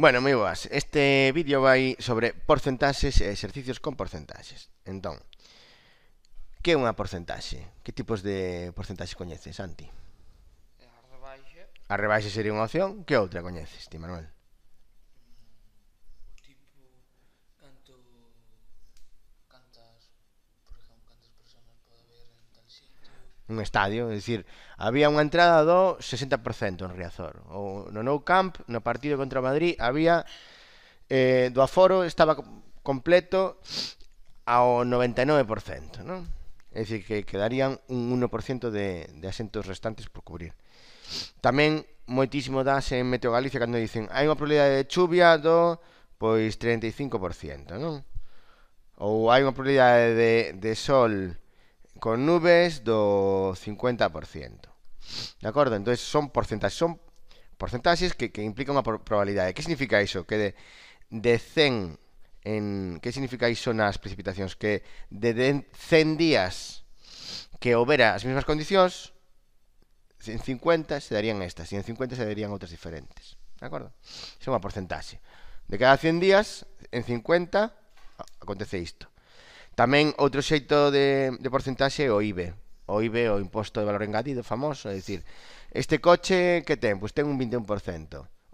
Bueno, moi boas. Este vídeo vai sobre porcentaxes e exercicios con porcentaxes. Entón, que é unha porcentaxe? Que tipos de porcentaxe coñeces, Santi? A rebaixa. A rebaixa sería unha opción. Que outra coñeces, ti, Manuel? un estadio, é dicir, había unha entrada do 60% en Riazor. Ou no Nou Camp, no partido contra o Madrid, había eh, do aforo estaba completo ao 99%, non? É dicir, que quedarían un 1% de, de asentos restantes por cubrir. Tamén moitísimo das en Meteo Galicia cando dicen hai unha probabilidade de chuvia do pois 35%, non? Ou hai unha probabilidade de, de sol con nubes do 50%. De acuerdo? Entonces son porcentajes son porcentajes que, implican una probabilidad. ¿Qué ¿Qué significa eso? Que de, de 100 en qué significa iso nas Que de, 100 días que houbera las mismas condiciones, en 50 se darían estas, y en 50 se darían otras diferentes. De acuerdo? Es una porcentaje. De cada 100 días, en 50 acontece esto. Tamén outro xeito de, de porcentaxe é o IBE. O IBE, o imposto de valor engadido famoso, é dicir, este coche que ten? Pois ten un 21%.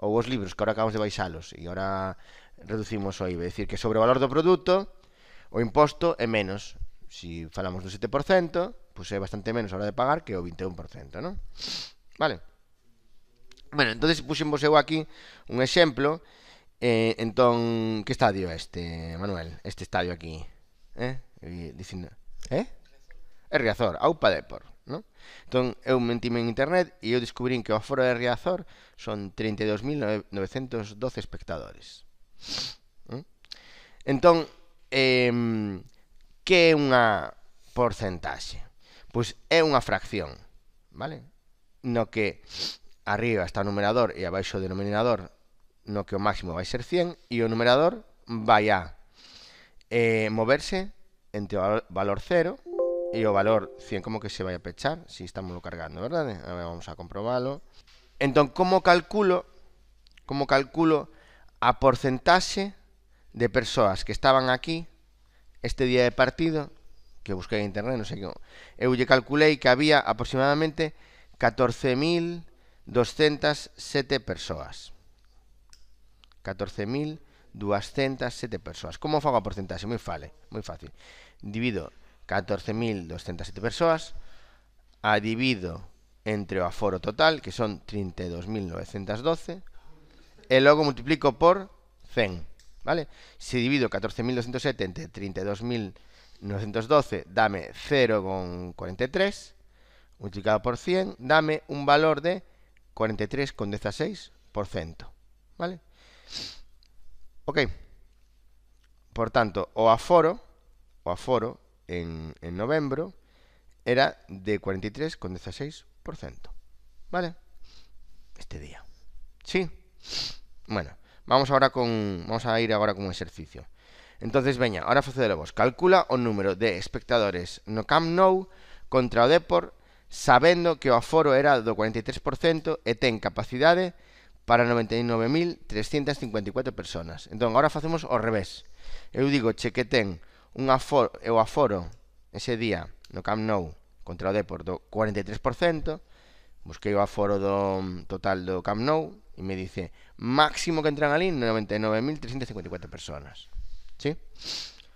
Ou os libros, que agora acabamos de baixalos, e agora reducimos o IBE. É dicir, que sobre o valor do produto, o imposto é menos. Se si falamos do 7%, pois é bastante menos a hora de pagar que o 21%, non? Vale. Bueno, entonces puxemos eu aquí un exemplo. Eh, entón, que estadio este, Manuel? Este estadio aquí eh? E dicindo, eh? É Riazor, aupa de por, non? Entón, eu mentime en internet e eu descubrín que o aforo de Riazor son 32.912 espectadores. ¿Mm? Entón, eh, que é unha porcentaxe? Pois é unha fracción, vale? No que arriba está o numerador e abaixo o denominador no que o máximo vai ser 100 e o numerador vai a Eh, moverse entre valor 0 y o valor 100, como que se vaya a pechar si estamos lo cargando, ¿verdad? vamos a comprobarlo. Entonces, ¿cómo calculo, como calculo a porcentaje de personas que estaban aquí este día de partido, que busqué en internet, no sé qué, eu calculé que había aproximadamente 14.207 personas 14.000 207 personas, ¿cómo hago a porcentaje? muy fácil. Divido 14.207 personas a divido entre o aforo total, que son 32.912, y luego multiplico por 100, vale? Si divido 14.207 entre 32.912, e dame 0,43, multiplicado por 100, dame un valor de 43,16%, ¿vale? Ok. Por tanto, o aforo, o aforo en, en novembro era de 43,16%. ¿Vale? Este día. ¿Sí? Bueno, vamos ahora con vamos a ir ahora con un ejercicio. Entonces, veña, ahora facedelo vos. Calcula o número de espectadores no Camp Nou contra o Depor sabendo que o aforo era do 43% e ten capacidade para 99.354 personas. Entón, agora facemos ao revés. Eu digo che que ten un aforo, o aforo ese día no Camp Nou contra o Depor do 43%, busquei o aforo do total do Camp Nou e me dice máximo que entran ali 99.354 personas. Sí?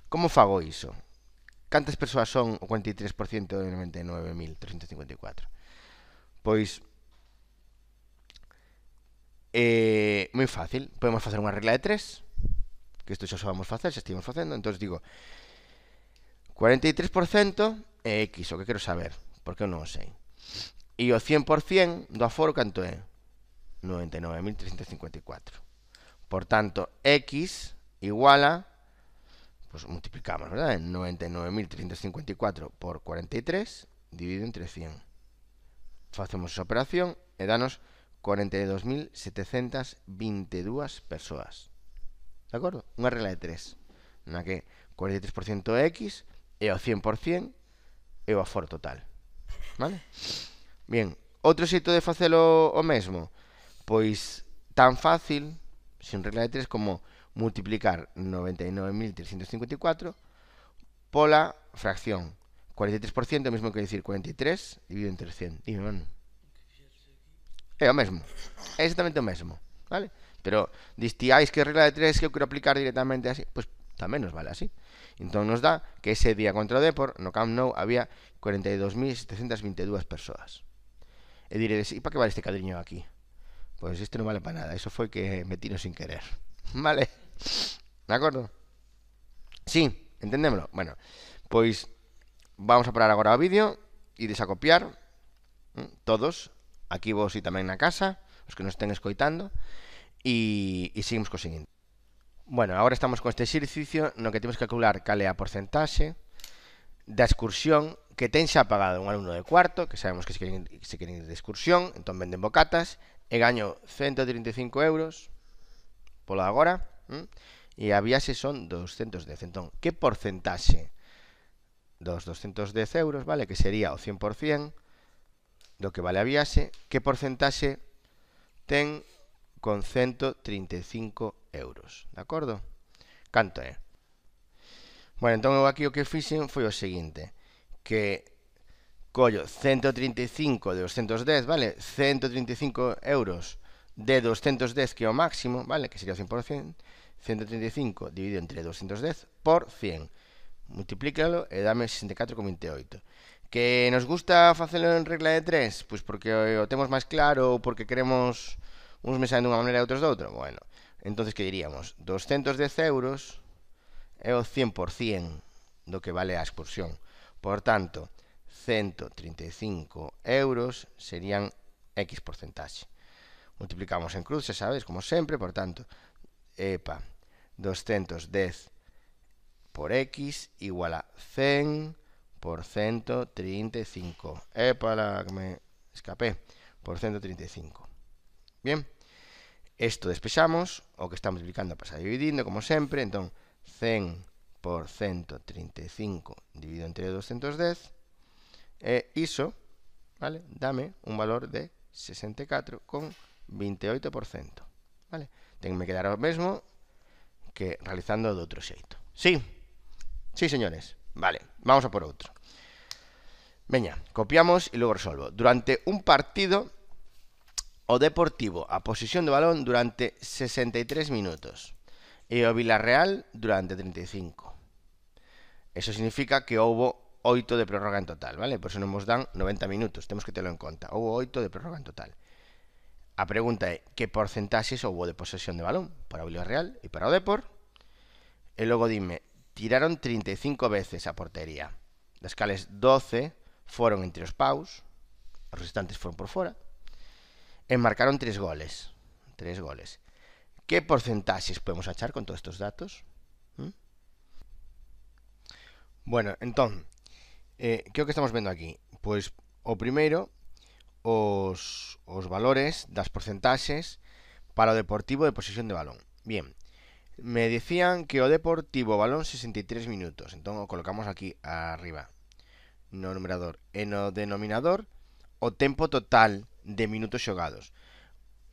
Como fago iso? Cantas persoas son o 43% de 99.354? Pois Eh, moi fácil, podemos facer unha regla de 3 Que isto xa sabemos facer, xa estivemos facendo Entón digo 43% é eh, X, o que quero saber Porque eu non o sei E o 100% do aforo canto é? 99.354 Por tanto, X Pois pues multiplicamos, ¿verdad? 99.354 por 43 dividido entre 100 Facemos esa operación e eh, danos 42.722 persoas. De acordo? Unha regla de 3, na que 43% é X e o 100% é o aforo total. Vale? Bien, outro xeito de facelo o mesmo, pois tan fácil, sin regla de 3, como multiplicar 99.354 pola fracción. 43% é o mesmo que decir 43 dividido entre 100. Dime, mano. É o mesmo. É exactamente o mesmo. Vale? Pero distiais que regla de tres que eu quero aplicar directamente así. Pois pues, tamén nos vale así. Entón nos dá que ese día contra o Depor, no Camp Nou, había 42.722 persoas. E diredes, e para que vale este cadriño aquí? Pois pues isto non vale para nada. eso foi que metino sin querer. Vale? De acordo? Sí, entendémolo. Bueno, pois vamos a parar agora o vídeo, e desacopiar mm, todos aquí vos e tamén na casa, os que nos estén escoitando, e, e seguimos co seguinte. Bueno, agora estamos con este exercicio no que temos que calcular cal é a porcentaxe da excursión que ten xa pagado un alumno de cuarto, que sabemos que se queren, se queren ir de excursión, entón venden bocatas, e gaño 135 euros polo agora, e a viaxe son 210. Entón, que porcentaxe dos 210 euros, vale, que sería o 100%, do que vale a viaxe, que porcentaxe ten con 135 euros. De acordo? Canto é? Bueno, entón eu aquí o que fixen foi o seguinte, que collo 135 de 210, vale? 135 euros de 210 que é o máximo, vale? Que sería o 100%. 135 dividido entre 210 por 100. Multiplícalo e dame 64,28. Que nos gusta facelo en regla de tres? Pois porque o temos máis claro ou porque queremos uns mensaxes de dunha maneira e outros de outro? Bueno, entonces que diríamos? 210 euros é o 100% do que vale a excursión. Por tanto, 135 euros serían X porcentaxe. Multiplicamos en cruz, xa sabes, como sempre, por tanto, epa, 210 por X igual a 100 por 135. para que me escapé. Por 135. Bien. Isto despexamos. O que estamos aplicando pasa dividindo, como sempre. Entón, 100 por 135 dividido entre 210. E iso, vale, dame un valor de 64,28%. Vale? Tenme que dar o mesmo que realizando de outro xeito. Sí, sí, señores. Vale, vamos a por otro. Venga, copiamos y luego resuelvo. Durante un partido o deportivo a posesión de balón durante 63 minutos y o real durante 35. Eso significa que hubo 8 de prórroga en total, ¿vale? Por eso nos dan 90 minutos, tenemos que tenerlo en cuenta. Hubo 8 de prórroga en total. A pregunta es, ¿qué porcentajes hubo de posesión de balón para o Real y para o Y luego dime tiraron 35 veces a portería, las cales 12 fueron entre los paus, los restantes fueron por fuera enmarcaron 3 goles, tres goles. ¿Qué porcentajes podemos achar con todos estos datos? ¿Mm? Bueno, entonces eh, ¿qué es lo que estamos viendo aquí? pues o primero os, valores las porcentajes para o Deportivo de posesión de balón. Bien, Me decían que o Deportivo Balón 63 minutos. Entón o colocamos aquí arriba. No numerador e no denominador o tempo total de minutos xogados.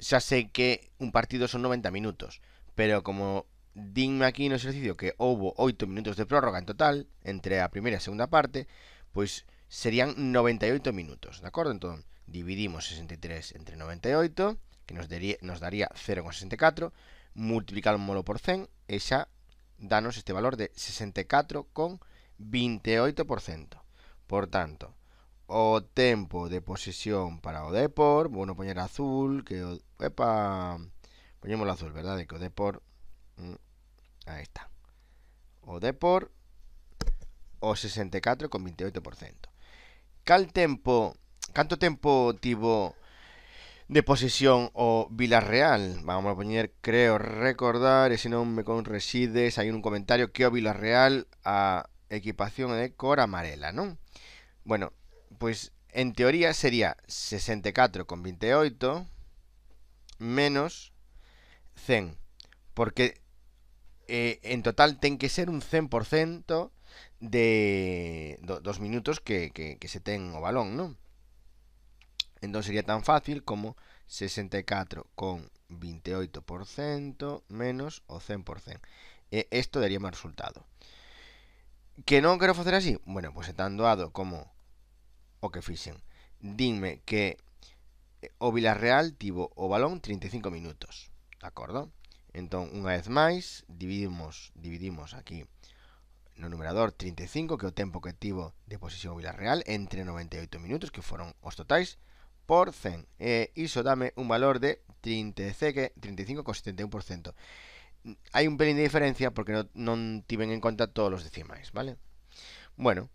Xa sei que un partido son 90 minutos, pero como dinme aquí no exercicio que houbo 8 minutos de prórroga en total entre a primeira e a segunda parte, pois serían 98 minutos, de acordo? Entón, dividimos 63 entre 98, que nos daría, nos daría 0,64, multiplicámolo por 100 e xa danos este valor de 64,28%. Por tanto, o tempo de posesión para o Depor, bueno, poner azul, que o... Epa! Poñémoslo azul, ¿verdad? verdade? Que o Depor... Mm, ahí está. O Depor, o 64,28%. Cal tempo... Canto tempo tivo de posesión o Villarreal. Vamos a poner, creo recordar, si no me resides, hay un comentario que o Villarreal a equipación de cor amarela, ¿no? Bueno, pues en teoría sería 64,28 menos 100, porque eh, en total tiene que ser un 100% de dos minutos que, se tenga o balón, ¿no? Entón sería tan fácil como 64,28% menos o 100%. E isto daría máis resultado. Que non quero facer así? Bueno, pois pues, tan doado como o que fixen. Dime que eh, o Villarreal tivo o balón 35 minutos. De acordo? Entón, unha vez máis, dividimos, dividimos aquí no numerador 35, que é o tempo que tivo de posición o Villarreal, entre 98 minutos, que foron os totais, por 100. Eh, ISO dame un valor de 35,71%. Hai un pelín de diferencia porque non, no tiven en conta todos os decimais, ¿vale? Bueno,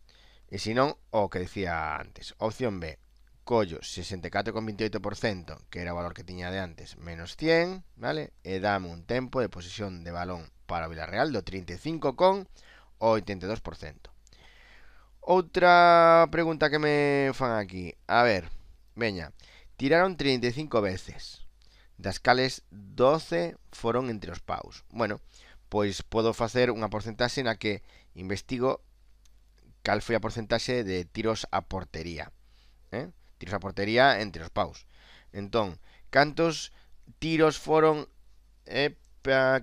e si non, o que decía antes. Opción B, collo 64,28%, que era o valor que tiña de antes, menos 100, ¿vale? E dame un tempo de posesión de balón para o Villarreal do 35,82%. Outra pregunta que me fan aquí. A ver, Veña, tiraron 35 veces, das cales 12 foron entre os paus. Bueno, pois podo facer unha porcentaxe na que investigo cal foi a porcentaxe de tiros a portería. Eh? Tiros a portería entre os paus. Entón, cantos tiros foron eh,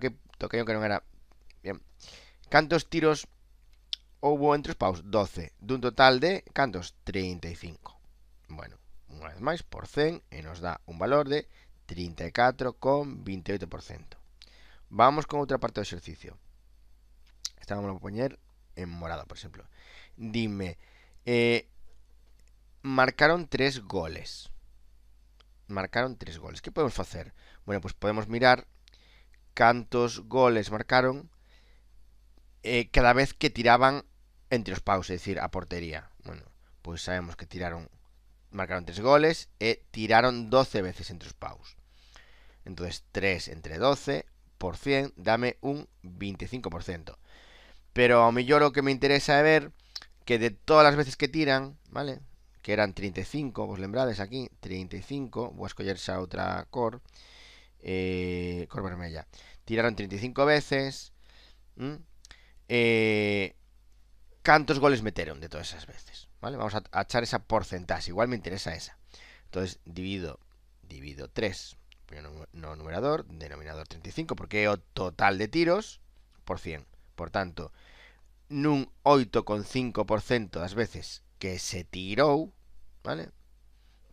que toquei que non era Bien. Cantos tiros houbo entre os paus? 12. Dun total de cantos? 35. Bueno, Una vez más, por 100 y nos da un valor de 34,28%. Vamos con otra parte del ejercicio. Esta vamos a poner en morado, por ejemplo. Dime, eh, marcaron tres goles. Marcaron tres goles. ¿Qué podemos hacer? Bueno, pues podemos mirar cuántos goles marcaron eh, cada vez que tiraban entre los paus, es decir, a portería. Bueno, pues sabemos que tiraron marcaron 3 goles y e tiraron 12 veces entre sus paus. Entonces, 3 entre 12 por 100, dame un 25%. Pero a mí yo lo que me interesa es ver que de todas las veces que tiran, ¿vale? Que eran 35, e vos lembrades aquí, 35, e voy a escoger esa otra cor eh, core vermella. Tiraron 35 veces, mm, eh, ¿Cuántos goles metieron de todas esas veces? Vamos a, echar esa porcentaje. Igual me interesa esa. Entonces, divido, divido 3. No, numerador, denominador 35, porque o total de tiros por 100. Por tanto, un 8,5% las veces que se tiró, ¿vale?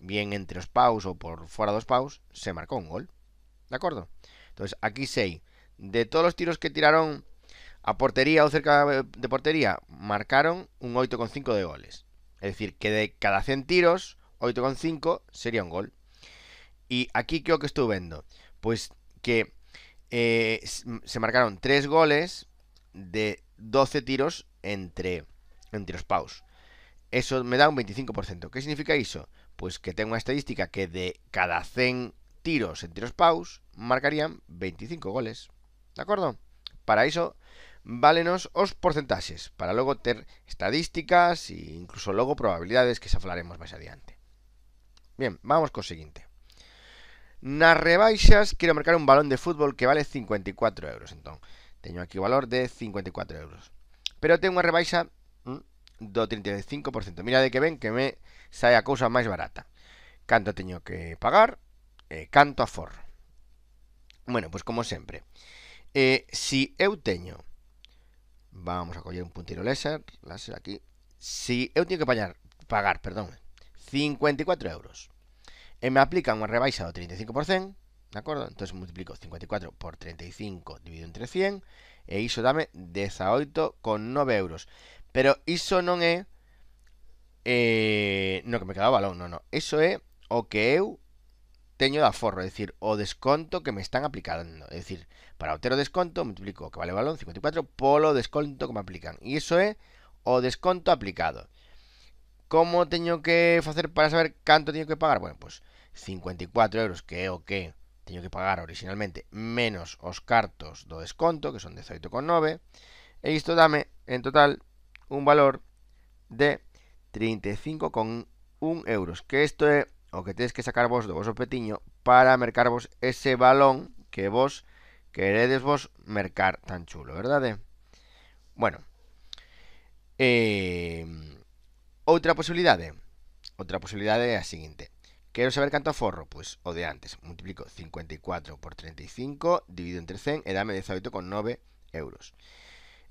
Bien entre los paus o por de dos paus, se marcó un gol. ¿De acuerdo? Entonces, aquí 6. De todos los tiros que tiraron a portería o cerca de portería, marcaron un 8,5 de goles. Es decir, que de cada 100 tiros, 8,5 sería un gol. Y aquí creo que estuve viendo. Pues que eh, se marcaron 3 goles de 12 tiros entre, entre los paus. Eso me da un 25%. ¿Qué significa eso? Pues que tengo una estadística que de cada 100 tiros entre los paus marcarían 25 goles. ¿De acuerdo? Para eso válenos os porcentaxes para logo ter estadísticas e incluso logo probabilidades que xa falaremos máis adiante. Bien, vamos co seguinte. Nas rebaixas quero marcar un balón de fútbol que vale 54 euros, entón. Teño aquí o valor de 54 euros. Pero ten unha rebaixa mm, do 35%. Mira de que ven que me sai a cousa máis barata. Canto teño que pagar e canto aforro. Bueno, pois como sempre. Eh, si eu teño Vamos a coller un puntero láser, láser aquí. Si eu teño que pagar, pagar, perdón, 54 euros e me aplica unha rebaixa do 35%, de acordo? Entón multiplico 54 por 35 dividido entre 100 e iso dame 18,9 euros. Pero iso non é eh, no que me quedaba balón, non, non. Iso é o que eu teño de aforro, é dicir, o desconto que me están aplicando. É dicir, para obter o desconto, multiplico o que vale o balón, 54, polo desconto que me aplican. E iso é o desconto aplicado. Como teño que facer para saber canto teño que pagar? Bueno, pois pues 54 euros, que é o que teño que pagar originalmente, menos os cartos do desconto, que son 18,9, e isto dame, en total, un valor de 35,1 euros, que isto é o que tedes que sacar vos do voso petiño para mercarvos ese balón que vos queredes vos mercar tan chulo, verdade? Bueno, eh, outra posibilidade, outra posibilidade é a seguinte. Quero saber canto aforro, pois o de antes, multiplico 54 por 35, divido entre 100 e dame 18,9 euros.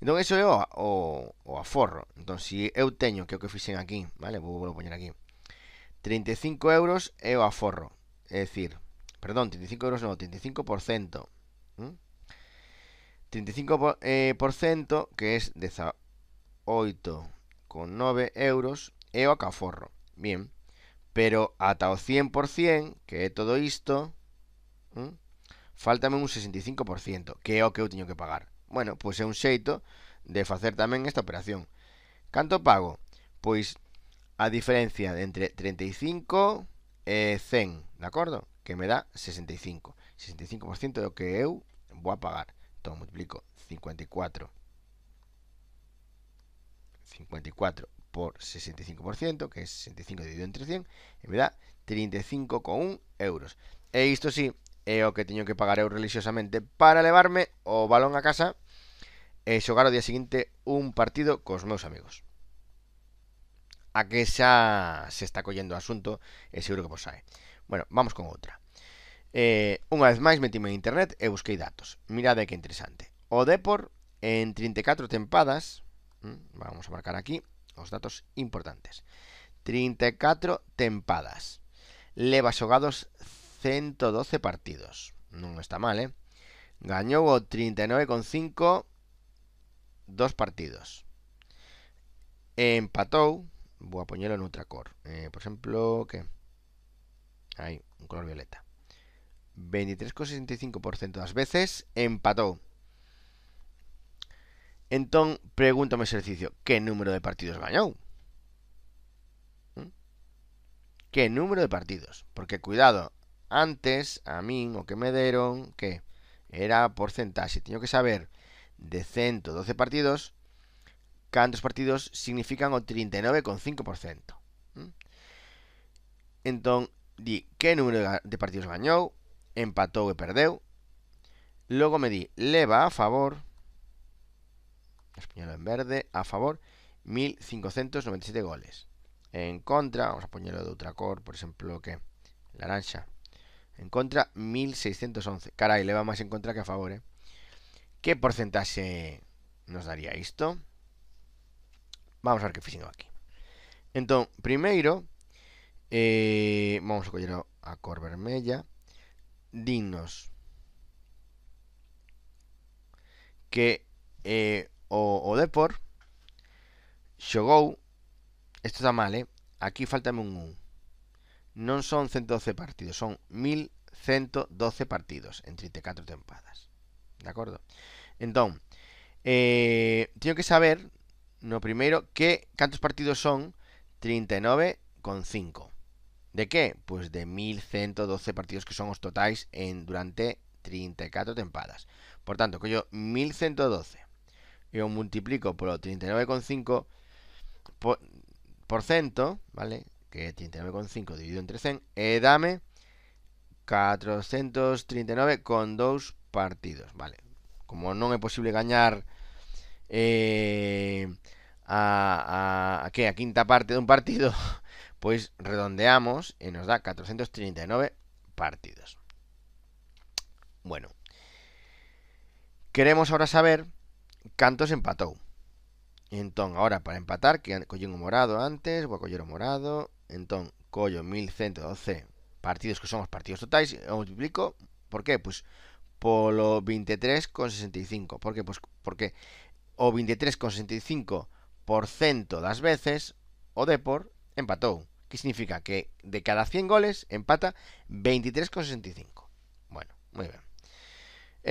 Entón, iso é o, o, o aforro. Entón, se eu teño, que o que fixen aquí, vale? Vou, vou poñer aquí. 35 euros é o aforro. É dicir, perdón, 35 euros non, 35%. 35% eh, por cento, que é 18,9 euros é o acaforro. Bien, pero ata o 100%, que é todo isto, ¿Mm? faltame un 65%, que é o que eu teño que pagar. Bueno, pois é un xeito de facer tamén esta operación. Canto pago? Pois a diferencia entre 35 e 100, de acuerdo? Que me dá 65. 65% do que eu vou a pagar. Entonces multiplico 54. 54 por 65%, que é 65 dividido entre 100, y me dá 35,1 euros. E isto sí, é o que teño que pagar eu religiosamente para levarme o balón a casa e xogar al día seguinte un partido cos meus amigos a que xa se está collendo o asunto e seguro que vos pois sae. Bueno, vamos con outra. Eh, unha vez máis metime en internet e busquei datos. Mirade que interesante. O Depor en 34 tempadas, mm, vamos a marcar aquí os datos importantes. 34 tempadas. Leva xogados 112 partidos. Non está mal, eh? Gañou o 39,5 dos partidos. E empatou voy a ponerlo en otra cor. Eh, por ejemplo, ¿qué? Ahí, un color violeta. 23,65% las veces empató. Entonces, pregúntame ejercicio, ¿qué número de partidos ganó? ¿Mm? ¿Qué número de partidos? Porque, cuidado, antes, a mí, o que me dieron, que era porcentaje. Tengo que saber de 112 partidos, cada dos partidos significan o 39,5%. Entonces, di ¿qué número de partidos ganó? ¿Empató o e perdeu. Luego me di va a favor, Español en verde, a favor, 1597 goles. En contra, vamos a ponerlo de otra cor, por ejemplo que arancha. En contra, 1611. le va más en contra que a favor, eh? porcentaje nos daría esto? Vamos a ver que fixen aquí. Entón, primeiro, eh, vamos a coller a cor vermella, dinos que eh, o, o Depor xogou, isto está mal, eh? aquí faltame un 1, non son 112 partidos, son 1112 partidos en 34 tempadas. De acordo? Entón, eh, teño que saber no primeiro que cantos partidos son 39,5. De que? Pois pues de 1112 partidos que son os totais en durante 34 tempadas. Por tanto, collo 1112 e o multiplico polo 39,5 por, por cento, vale? Que é 39,5 dividido entre 100 e dame 439,2 partidos, vale? Como non é posible gañar eh, a, a, a, ¿qué? a quinta parte de un partido, pues redondeamos y nos da 439 partidos. Bueno, queremos ahora saber cantos empatou. Entón, agora para empatar, que cogí un morado antes, vou coger o morado, entón collo 1112 partidos que son os partidos totais, e multiplico, por qué? Pois polo lo 23,65. Por qué? Pois porque o 23,65% las veces o de por, empató. Que significa que de cada 100 goles empata 23,65. Bueno, muy bien. ¿Y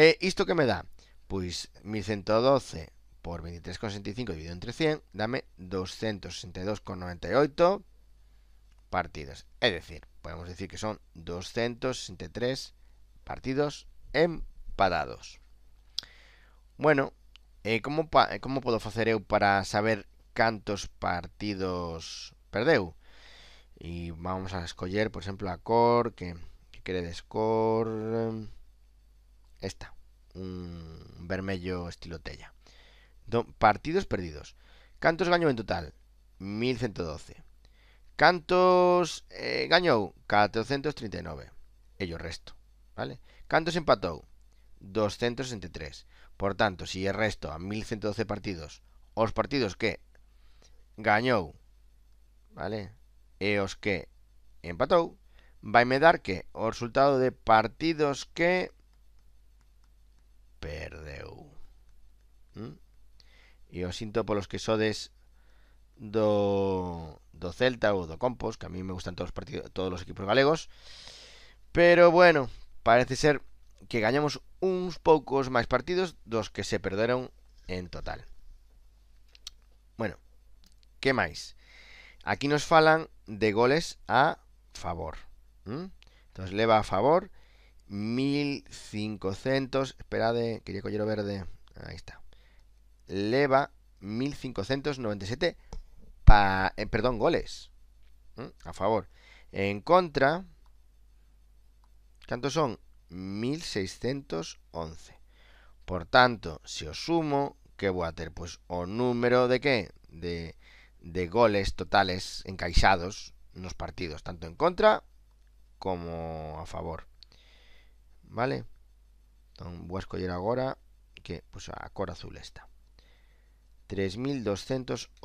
eh, esto que me da? Pues 1112 por 23,65 dividido entre 100 dame 262,98 partidos. Es decir, podemos decir que son 263 partidos empatados. Bueno, eh, como, pa, eh, como podo facer eu para saber cantos partidos perdeu? E vamos a escoller, por exemplo, a cor que, que queredes cor eh, esta, un vermello estilo tella. Do, partidos perdidos. Cantos gañou en total? 1112. Cantos eh, gañou? 439. E o resto, vale? Cantos empatou? 263. Por tanto, se resto a 1112 partidos os partidos que gañou, vale? E os que empatou, me dar que o resultado de partidos que perdeu. ¿Mm? E os sinto polos que sodes do, do Celta ou do Compos, que a mí me gustan todos os partidos, todos os equipos galegos. Pero bueno, parece ser que ganamos unos pocos más partidos dos que se perdieron en total. Bueno, ¿Qué más? Aquí nos falan de goles a favor. Entonces leva a favor 1500, Espera, que lle collero verde. Ahí está. Leva 1597 eh, perdón, goles. A favor. En contra ¿Cuántos son? 1611. Por tanto, se os sumo, que vou a ter? Pois o número de que? De, de goles totales encaixados nos partidos, tanto en contra como a favor. Vale? Então, vou a escoller agora que, pois, a cor azul está. 3.208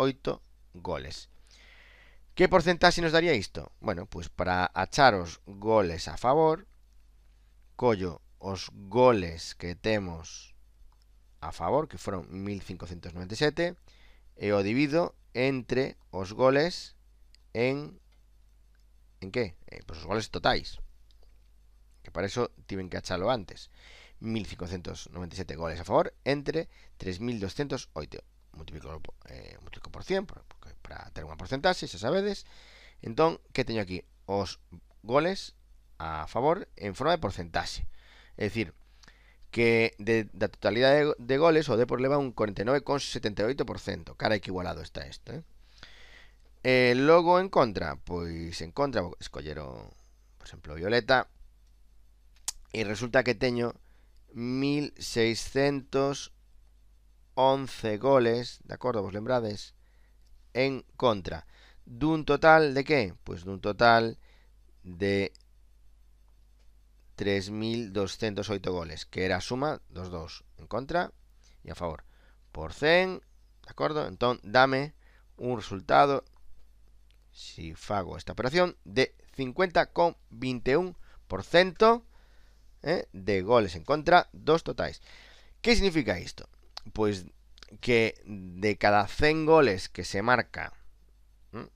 goles. Que porcentaxe nos daría isto? Bueno, pois para acharos goles a favor, collo os goles que temos a favor, que foron 1597, e o divido entre os goles en... En que? Eh, pois os goles totais. Que para eso tiven que achalo antes. 1597 goles a favor entre 3208. Multiplico, eh, multiplico por 100 porque para ter unha porcentaxe, xa sabedes. Entón, que teño aquí? Os goles a favor en forma de porcentaxe. É dicir, que de, da totalidade de, de goles o de por leva un 49,78%, cara igualado está isto, eh? Eh, logo en contra, pois en contra escolleron, por exemplo, Violeta e resulta que teño 1611 goles, de acordo, vos lembrades, en contra dun total de que? Pois dun total de 3.208 goles, que era suma 2-2 en contra y a favor. Por 100 ¿de acuerdo? Entonces, dame un resultado, si hago esta operación, de 50,21% ¿eh? de goles en contra, dos totales. ¿Qué significa esto? Pues que de cada 100 goles que se marca en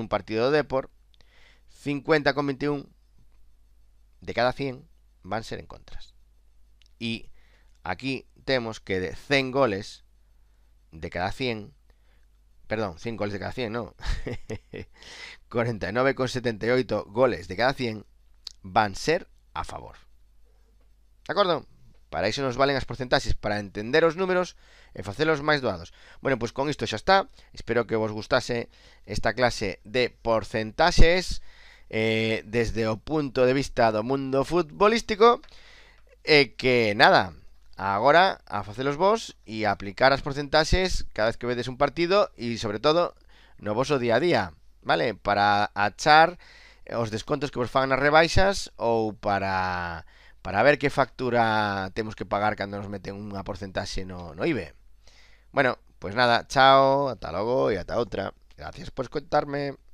un partido de Deport, 50,21 de cada 100 van a ser en contras. Y aquí tenemos que de 100 goles de cada 100, perdón, 100 goles de cada 100, no, 49,78 goles de cada 100 van a ser a favor. ¿De acuerdo? Para eso nos valen las porcentajes para entender los números e facelos más doados. Bueno, pues con esto ya está. Espero que os gustase esta clase de porcentajes eh, desde o punto de vista do mundo futbolístico e que nada, agora a facelos vos e a aplicar as porcentaxes cada vez que vedes un partido e sobre todo no voso día a día, vale? Para achar os descontos que vos fan nas rebaixas ou para para ver que factura temos que pagar cando nos meten unha porcentaxe no, no IBE. Bueno, pues nada, chao, ata logo e ata outra. Gracias por escoitarme.